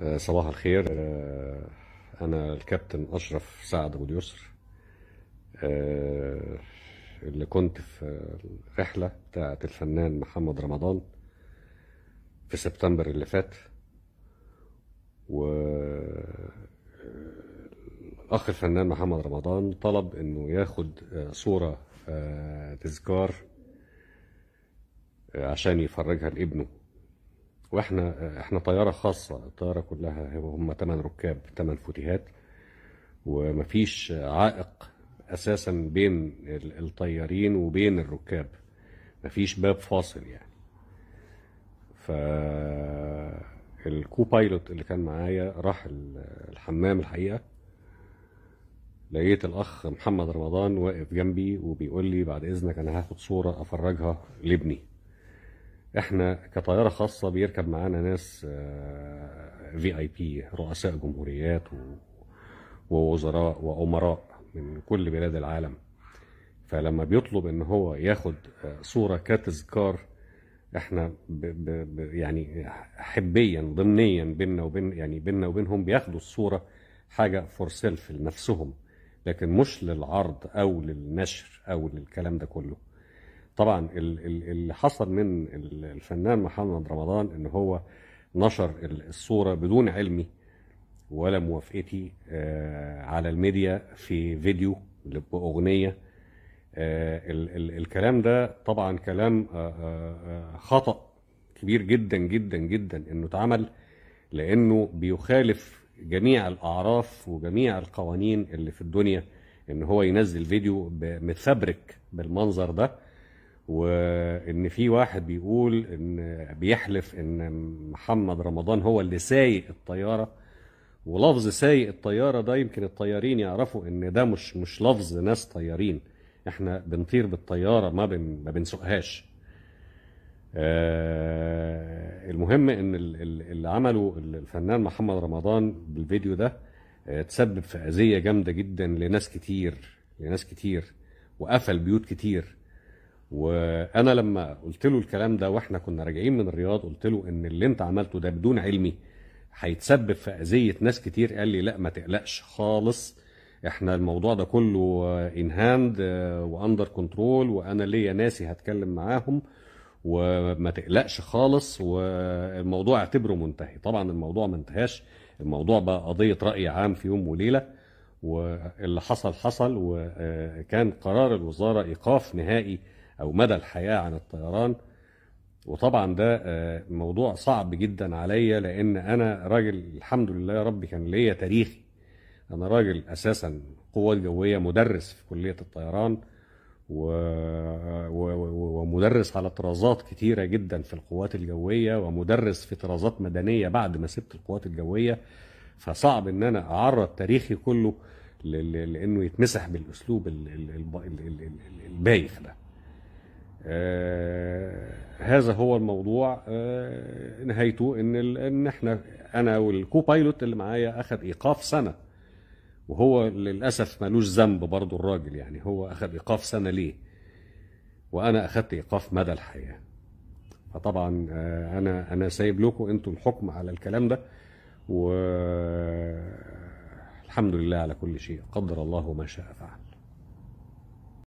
آه، صباح الخير آه، انا الكابتن اشرف سعد ابو اليسر آه، اللي كنت في الرحله بتاعه الفنان محمد رمضان في سبتمبر اللي فات و الاخ الفنان محمد رمضان طلب انه ياخد صوره تذكار عشان يفرجها لابنه واحنا احنا طياره خاصه الطياره كلها هم 8 ركاب 8 فتيهات ومفيش عائق اساسا بين الطيارين وبين الركاب مفيش باب فاصل يعني ف الكو بايلوت اللي كان معايا راح الحمام الحقيقه لقيت الاخ محمد رمضان واقف جنبي وبيقول لي بعد اذنك انا هاخد صوره افرجها لابني احنا كطياره خاصه بيركب معانا ناس في اي بي رؤساء جمهوريات ووزراء وامراء من كل بلاد العالم فلما بيطلب ان هو ياخد آه، صوره كتذكار احنا ب ب يعني حبيا ضمنيا بيننا وبين يعني بيننا وبينهم بياخدوا الصوره حاجه فور سيلف لنفسهم لكن مش للعرض او للنشر او للكلام ده كله طبعا اللي حصل من الفنان محمد رمضان ان هو نشر الصوره بدون علمي ولا موافقتي آه، على الميديا في فيديو باغنيه آه، الكلام ده طبعا كلام آه، خطا كبير جدا جدا جدا انه اتعمل لانه بيخالف جميع الاعراف وجميع القوانين اللي في الدنيا ان هو ينزل فيديو متفبرك بالمنظر ده وان في واحد بيقول ان بيحلف ان محمد رمضان هو اللي سايق الطياره ولفظ سايق الطياره ده يمكن الطيارين يعرفوا ان ده مش مش لفظ ناس طيارين احنا بنطير بالطياره ما بن ما بنسوقهاش آه المهم ان اللي عمله الفنان محمد رمضان بالفيديو ده آه، تسبب في اذيه جامده جدا لناس كتير لناس كتير وقفل بيوت كتير وانا لما قلت له الكلام ده واحنا كنا راجعين من الرياض قلت له ان اللي انت عملته ده بدون علمي هيتسبب في اذيه ناس كتير قال لي لا ما تقلقش خالص احنا الموضوع ده كله ان هاند واندر كنترول وانا ليا ناسي هتكلم معاهم وما تقلقش خالص والموضوع اعتبره منتهي طبعا الموضوع ما انتهاش الموضوع بقى قضيه راي عام في يوم وليله واللي حصل حصل وكان قرار الوزاره ايقاف نهائي او مدى الحياه عن الطيران وطبعا ده آه، موضوع صعب جدا عليا لان انا راجل الحمد لله يا رب كان ليا تاريخي انا راجل اساسا قوات جويه مدرس في كليه الطيران و... و... ومدرس على طرازات كتيره جدا في القوات الجويه ومدرس في طرازات مدنيه بعد ما سبت القوات الجويه فصعب ان انا اعرض تاريخي كله لانه يتمسح بالاسلوب البايخ ده آه، هذا هو الموضوع آه، نهايته ان ان احنا انا والكو بايلوت اللي معايا اخذ ايقاف سنه وهو للاسف ملوش ذنب برضه الراجل يعني هو اخذ ايقاف سنه ليه وانا اخذت ايقاف مدى الحياه فطبعا آه، انا انا سايب لكم انتوا الحكم على الكلام ده و الحمد لله على كل شيء قدر الله ما شاء فعل